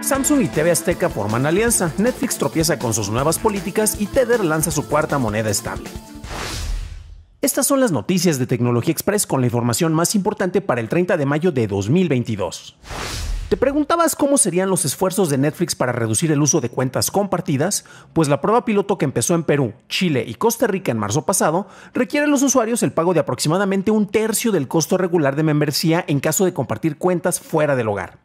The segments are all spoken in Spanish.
Samsung y TV Azteca forman alianza, Netflix tropieza con sus nuevas políticas y Tether lanza su cuarta moneda estable. Estas son las noticias de Tecnología Express con la información más importante para el 30 de mayo de 2022. ¿Te preguntabas cómo serían los esfuerzos de Netflix para reducir el uso de cuentas compartidas? Pues la prueba piloto que empezó en Perú, Chile y Costa Rica en marzo pasado requiere a los usuarios el pago de aproximadamente un tercio del costo regular de membresía en caso de compartir cuentas fuera del hogar.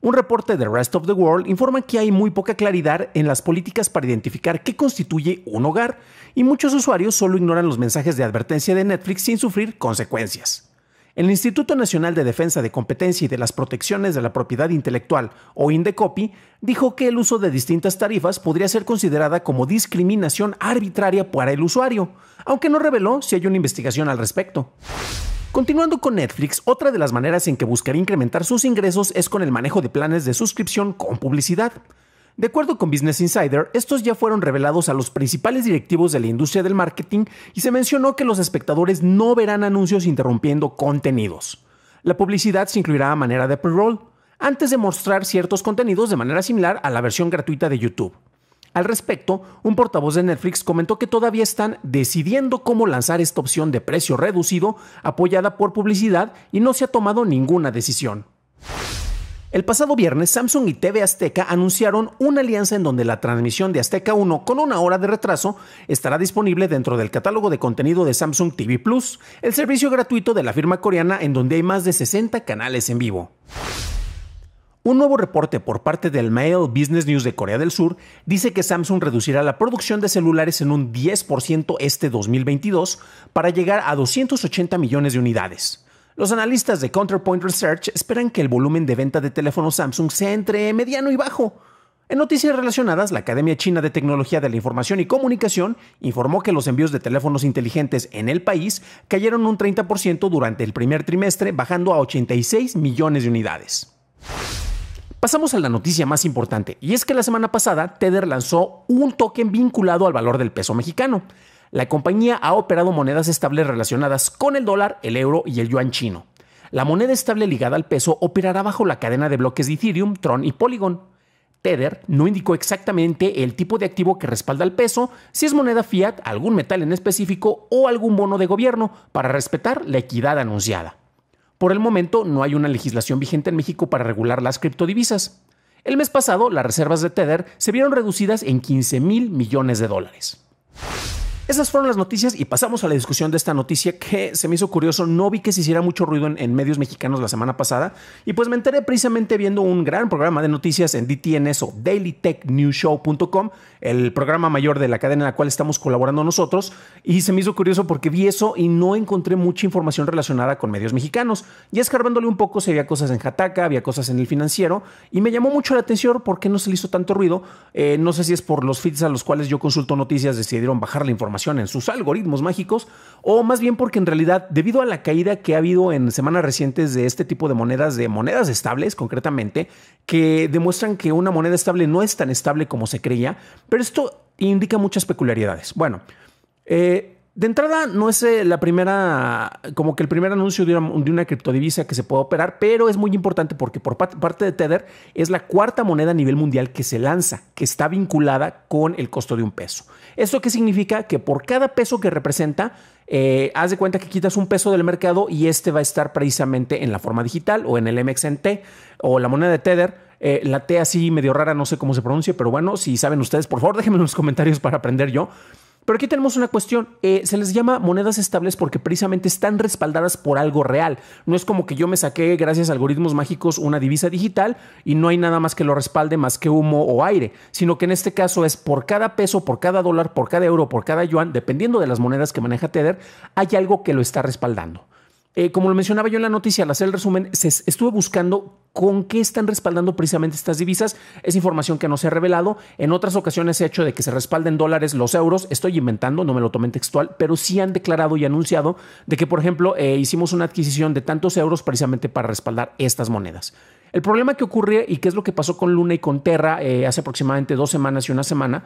Un reporte de Rest of the World informa que hay muy poca claridad en las políticas para identificar qué constituye un hogar y muchos usuarios solo ignoran los mensajes de advertencia de Netflix sin sufrir consecuencias. El Instituto Nacional de Defensa de Competencia y de las Protecciones de la Propiedad Intelectual, o INDECOPI, dijo que el uso de distintas tarifas podría ser considerada como discriminación arbitraria para el usuario, aunque no reveló si hay una investigación al respecto. Continuando con Netflix, otra de las maneras en que buscaría incrementar sus ingresos es con el manejo de planes de suscripción con publicidad. De acuerdo con Business Insider, estos ya fueron revelados a los principales directivos de la industria del marketing y se mencionó que los espectadores no verán anuncios interrumpiendo contenidos. La publicidad se incluirá a manera de pre-roll, antes de mostrar ciertos contenidos de manera similar a la versión gratuita de YouTube. Al respecto, un portavoz de Netflix comentó que todavía están decidiendo cómo lanzar esta opción de precio reducido apoyada por publicidad y no se ha tomado ninguna decisión. El pasado viernes, Samsung y TV Azteca anunciaron una alianza en donde la transmisión de Azteca 1 con una hora de retraso estará disponible dentro del catálogo de contenido de Samsung TV Plus, el servicio gratuito de la firma coreana en donde hay más de 60 canales en vivo. Un nuevo reporte por parte del Mail Business News de Corea del Sur dice que Samsung reducirá la producción de celulares en un 10% este 2022 para llegar a 280 millones de unidades. Los analistas de Counterpoint Research esperan que el volumen de venta de teléfonos Samsung sea entre mediano y bajo. En noticias relacionadas, la Academia China de Tecnología de la Información y Comunicación informó que los envíos de teléfonos inteligentes en el país cayeron un 30% durante el primer trimestre, bajando a 86 millones de unidades. Pasamos a la noticia más importante, y es que la semana pasada Tether lanzó un token vinculado al valor del peso mexicano. La compañía ha operado monedas estables relacionadas con el dólar, el euro y el yuan chino. La moneda estable ligada al peso operará bajo la cadena de bloques de Ethereum, Tron y Polygon. Tether no indicó exactamente el tipo de activo que respalda el peso, si es moneda fiat, algún metal en específico o algún bono de gobierno, para respetar la equidad anunciada. Por el momento no hay una legislación vigente en México para regular las criptodivisas. El mes pasado, las reservas de Tether se vieron reducidas en 15 mil millones de dólares. Esas fueron las noticias y pasamos a la discusión de esta noticia que se me hizo curioso. No vi que se hiciera mucho ruido en, medios mexicanos la semana pasada y pues me enteré precisamente viendo un gran programa de noticias en DTNS o el programa mayor de la cadena en la cual estamos colaborando nosotros. Y se me hizo curioso porque vi eso y no encontré mucha información relacionada con medios mexicanos. Y escarbándole un poco, se había cosas en Jataca, había cosas en el financiero y me llamó mucho la atención porque no se le hizo tanto ruido. Eh, no sé si es por los feeds a los cuales yo consulto noticias decidieron bajar la información en sus algoritmos mágicos, o más bien porque en realidad, debido a la caída que ha habido en semanas recientes de este tipo de monedas, de monedas estables concretamente, que demuestran que una moneda estable no es tan estable como se creía, pero esto indica muchas peculiaridades. Bueno, eh, de entrada, no es eh, la primera, como que el primer anuncio de una, criptodivisa que se pueda operar, pero es muy importante porque por parte de Tether es la cuarta moneda a nivel mundial que se lanza, que está vinculada con el costo de un peso. ¿Esto qué significa? Que por cada peso que representa, eh, haz de cuenta que quitas un peso del mercado y este va a estar precisamente en la forma digital o en el MXNT o la moneda de Tether. Eh, la T así medio rara, no sé cómo se pronuncia, pero bueno, si saben ustedes, por favor déjenme en los comentarios para aprender yo. Pero aquí tenemos una cuestión, eh, se les llama monedas estables porque precisamente están respaldadas por algo real. No es como que yo me saqué gracias a algoritmos mágicos una divisa digital y no hay nada más que lo respalde más que humo o aire, sino que en este caso es por cada peso, por cada dólar, por cada euro, por cada yuan, dependiendo de las monedas que maneja Tether, hay algo que lo está respaldando. Eh, como lo mencionaba yo en la noticia, al hacer el resumen, se estuve buscando con qué están respaldando precisamente estas divisas. Es información que no se ha revelado. En otras ocasiones he hecho de que se respalden dólares los euros. Estoy inventando, no me lo tomé textual, pero sí han declarado y anunciado de que, por ejemplo, eh, hicimos una adquisición de tantos euros precisamente para respaldar estas monedas. El problema que ocurre y qué es lo que pasó con Luna y con Terra eh, hace aproximadamente dos semanas y una semana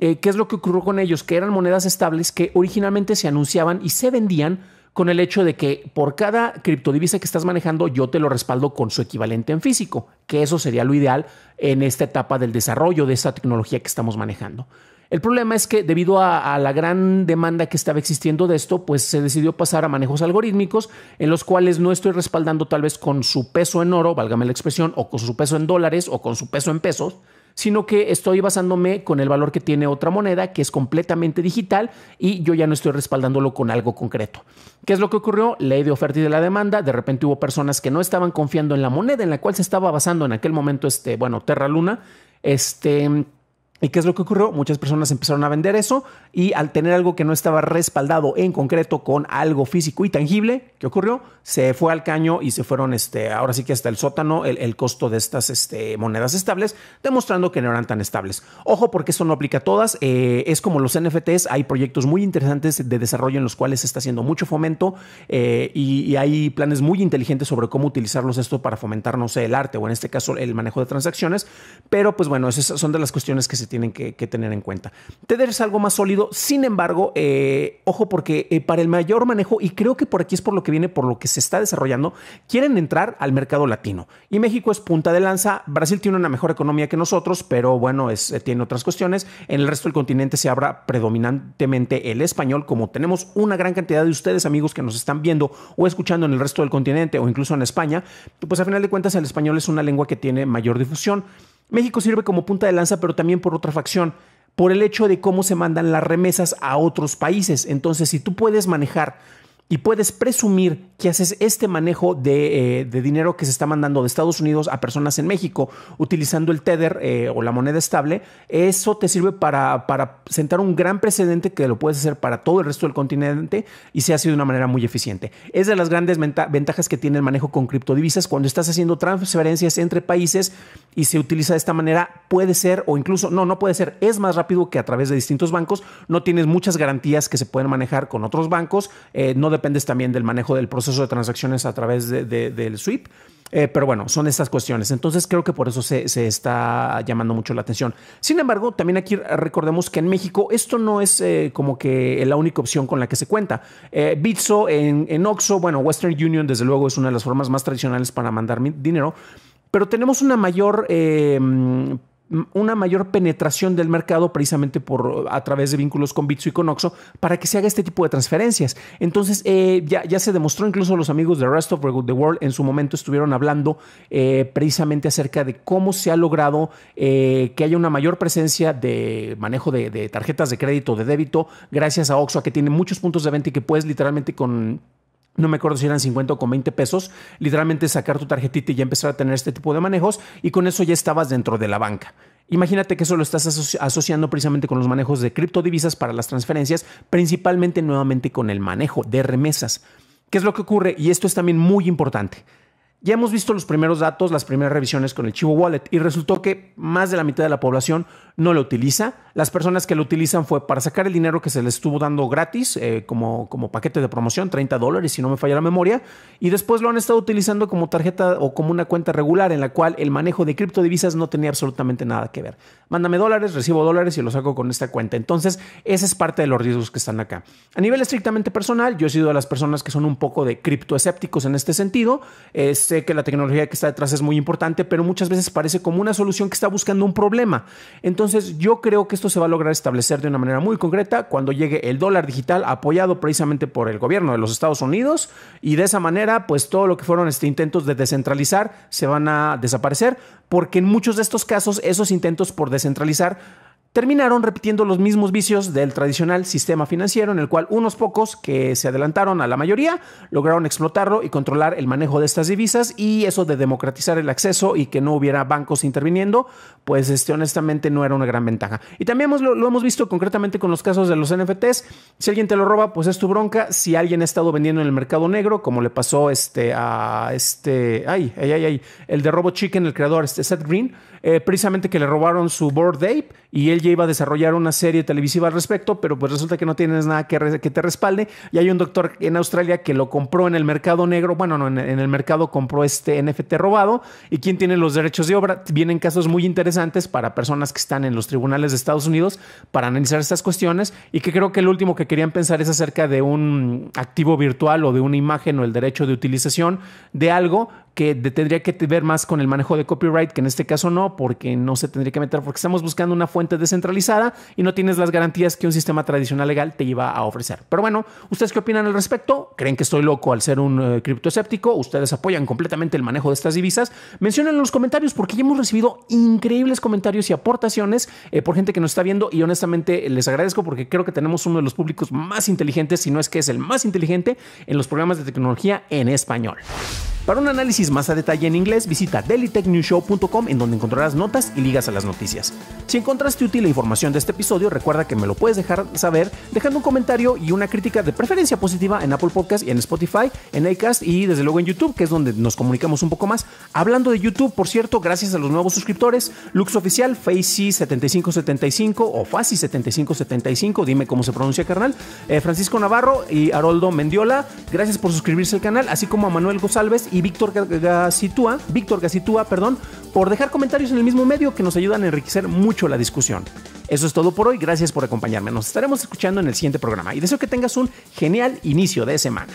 qué es lo que ocurrió con ellos, que eran monedas estables que originalmente se anunciaban y se vendían con el hecho de que por cada criptodivisa que estás manejando, yo te lo respaldo con su equivalente en físico, que eso sería lo ideal en esta etapa del desarrollo de esta tecnología que estamos manejando. El problema es que debido a, la gran demanda que estaba existiendo de esto, pues se decidió pasar a manejos algorítmicos en los cuales no estoy respaldando tal vez con su peso en oro, válgame la expresión, o con su peso en dólares o con su peso en pesos, sino que estoy basándome con el valor que tiene otra moneda que es completamente digital y yo ya no estoy respaldándolo con algo concreto. ¿Qué es lo que ocurrió? Ley de oferta y de la demanda. De repente hubo personas que no estaban confiando en la moneda en la cual se estaba basando en aquel momento, este, bueno, Terra Luna, este ¿Y qué es lo que ocurrió? Muchas personas empezaron a vender eso y al tener algo que no estaba respaldado en concreto con algo físico y tangible, ¿qué ocurrió? Se fue al caño y se fueron, este, ahora sí que hasta el sótano, el, costo de estas este, monedas estables, demostrando que no eran tan estables. Ojo porque eso no aplica a todas, eh, es como los NFTs, hay proyectos muy interesantes de desarrollo en los cuales se está haciendo mucho fomento eh, y, y, hay planes muy inteligentes sobre cómo utilizarlos esto para fomentar, no sé, el arte o en este caso el manejo de transacciones, pero pues bueno, esas son de las cuestiones que se tienen que, tener en cuenta. Tether es algo más sólido, sin embargo, eh, ojo porque eh, para el mayor manejo, y creo que por aquí es por lo que viene, por lo que se está desarrollando, quieren entrar al mercado latino. Y México es punta de lanza, Brasil tiene una mejor economía que nosotros, pero bueno, eh, tiene otras cuestiones. En el resto del continente se habla predominantemente el español, como tenemos una gran cantidad de ustedes, amigos, que nos están viendo o escuchando en el resto del continente o incluso en España, pues a final de cuentas el español es una lengua que tiene mayor difusión. México sirve como punta de lanza, pero también por otra facción, por el hecho de cómo se mandan las remesas a otros países. Entonces, si tú puedes manejar y puedes presumir que haces este manejo eh, de, dinero que se está mandando de Estados Unidos a personas en México utilizando el Tether eh, o la moneda estable, eso te sirve para, para, sentar un gran precedente que lo puedes hacer para todo el resto del continente y se ha sido de una manera muy eficiente. Es de las grandes ventajas que tiene el manejo con criptodivisas. Cuando estás haciendo transferencias entre países y se utiliza de esta manera, puede ser o incluso, no, no puede ser, es más rápido que a través de distintos bancos. No tienes muchas garantías que se pueden manejar con otros bancos. Eh, no dependes también del manejo del proceso de transacciones a través de, del sweep. Eh, pero bueno, son estas cuestiones. Entonces creo que por eso se, está llamando mucho la atención. Sin embargo, también aquí recordemos que en México esto no es eh, como que la única opción con la que se cuenta. Eh, Bitso en, en Oxo, bueno, Western Union desde luego es una de las formas más tradicionales para mandar dinero pero tenemos una mayor eh, una mayor penetración del mercado precisamente por, a través de vínculos con Bitsu y con Oxo para que se haga este tipo de transferencias. Entonces, eh, ya, se demostró, incluso los amigos de Rest of the World en su momento estuvieron hablando eh, precisamente acerca de cómo se ha logrado eh, que haya una mayor presencia de manejo de, tarjetas de crédito, de débito, gracias a Oxxo, que tiene muchos puntos de venta y que puedes literalmente con no me acuerdo si eran 50 o con 20 pesos, literalmente sacar tu tarjetita y ya empezar a tener este tipo de manejos y con eso ya estabas dentro de la banca. Imagínate que eso lo estás asociando precisamente con los manejos de criptodivisas para las transferencias, principalmente nuevamente con el manejo de remesas. ¿Qué es lo que ocurre? Y esto es también muy importante. Ya hemos visto los primeros datos, las primeras revisiones con el Chivo Wallet y resultó que más de la mitad de la población no lo utiliza las personas que lo utilizan fue para sacar el dinero que se les estuvo dando gratis eh, como, como paquete de promoción, 30 dólares si no me falla la memoria, y después lo han estado utilizando como tarjeta o como una cuenta regular en la cual el manejo de criptodivisas no tenía absolutamente nada que ver. Mándame dólares, recibo dólares y lo saco con esta cuenta. Entonces, ese es parte de los riesgos que están acá. A nivel estrictamente personal, yo he sido de las personas que son un poco de criptoescépticos en este sentido. Eh, sé que la tecnología que está detrás es muy importante, pero muchas veces parece como una solución que está buscando un problema. Entonces, yo creo que esto se va a lograr establecer de una manera muy concreta cuando llegue el dólar digital apoyado precisamente por el gobierno de los Estados Unidos y de esa manera pues todo lo que fueron este, intentos de descentralizar se van a desaparecer porque en muchos de estos casos esos intentos por descentralizar terminaron repitiendo los mismos vicios del tradicional sistema financiero en el cual unos pocos que se adelantaron a la mayoría lograron explotarlo y controlar el manejo de estas divisas y eso de democratizar el acceso y que no hubiera bancos interviniendo, pues este, honestamente no era una gran ventaja. Y también lo, hemos visto concretamente con los casos de los NFTs. Si alguien te lo roba, pues es tu bronca. Si alguien ha estado vendiendo en el mercado negro, como le pasó este, a este, ay, ay, ay, el de Robo Chicken, el creador, este Seth Green, eh, precisamente que le robaron su board Ape y él ya iba a desarrollar una serie televisiva al respecto, pero pues resulta que no tienes nada que, te respalde. Y hay un doctor en Australia que lo compró en el mercado negro, bueno, no, en, en, el mercado compró este NFT robado. ¿Y quién tiene los derechos de obra? Vienen casos muy interesantes para personas que están en los tribunales de Estados Unidos para analizar estas cuestiones y que creo que el último que querían pensar es acerca de un activo virtual o de una imagen o el derecho de utilización de algo que tendría que ver más con el manejo de copyright, que en este caso no, porque no se tendría que meter, porque estamos buscando una fuente descentralizada y no tienes las garantías que un sistema tradicional legal te iba a ofrecer. Pero bueno, ¿ustedes qué opinan al respecto? ¿Creen que estoy loco al ser un eh, criptoescéptico? ¿Ustedes apoyan completamente el manejo de estas divisas? Mencionen en los comentarios, porque ya hemos recibido increíbles comentarios y aportaciones eh, por gente que nos está viendo y honestamente les agradezco porque creo que tenemos uno de los públicos más inteligentes, si no es que es el más inteligente en los programas de tecnología en español. Para un análisis más a detalle en inglés, visita dailytechnewshow.com en donde encontrarás notas y ligas a las noticias. Si encontraste útil la información de este episodio, recuerda que me lo puedes dejar saber dejando un comentario y una crítica de preferencia positiva en Apple Podcast y en Spotify, en iCast y desde luego en YouTube, que es donde nos comunicamos un poco más. Hablando de YouTube, por cierto, gracias a los nuevos suscriptores, Lux Oficial, Facey 7575 o Fasi 7575 dime cómo se pronuncia, carnal, eh, Francisco Navarro y Haroldo Mendiola, gracias por suscribirse al canal, así como a Manuel González y Víctor Gacitúa, Víctor Gacitúa, perdón, por dejar comentarios en el mismo medio que nos ayudan a enriquecer mucho la discusión. Eso es todo por hoy, gracias por acompañarme. Nos estaremos escuchando en el siguiente programa y deseo que tengas un genial inicio de semana.